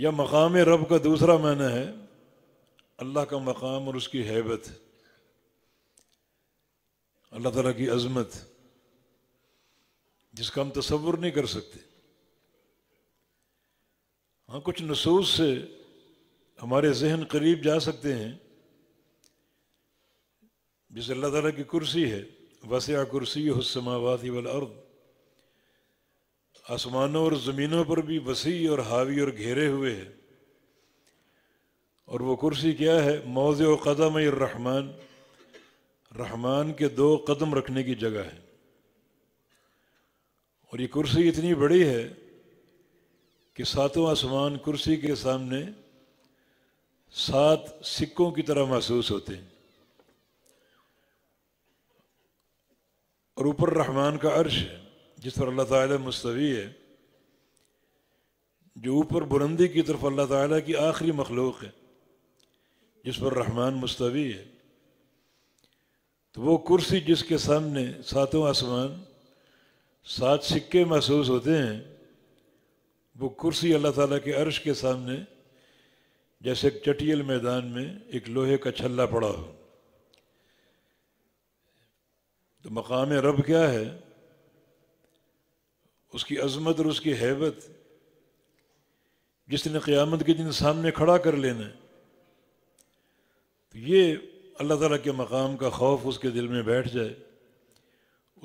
यह मकाम रब का दूसरा माना है अल्लाह का मकाम और उसकी हैबत अल्लाह ताला की अजमत जिसका हम तस्वुर नहीं कर सकते हाँ कुछ नसूस से हमारे जहन करीब जा सकते हैं जिस अल्लाह तला की कुर्सी है वसिया कुर्सी हसमावाती आसमानों और ज़मीनों पर भी वसी और हावी और घेरे हुए है और वो कुर्सी क्या है मौजे मौज कदम रहमान रहमान के दो कदम रखने की जगह है और ये कुर्सी इतनी बड़ी है कि सातों आसमान कुर्सी के सामने सात सिक्कों की तरह महसूस होते हैं और ऊपर रहमान का अर्श है जिस पर अल्लाह ताला मुस्तवी है जो ऊपर बुलंदी की तरफ अल्लाह ताला की आखिरी मखलूक है जिस पर रहमान मुस्तवी है तो वो कुर्सी जिसके सामने सातों आसमान सात सिक्के महसूस होते हैं वो कुर्सी अल्लाह ताला के अर्श के सामने जैसे एक चटियल मैदान में एक लोहे का छल्ला पड़ा हो तो मकाम रब क्या है उसकी अजमत और उसकी हैबत जिसने क़्यामत के दिन सामने खड़ा कर लेना है तो ये अल्लाह ताला के मकाम का खौफ उसके दिल में बैठ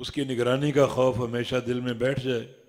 जाए उसकी निगरानी का खौफ हमेशा दिल में बैठ जाए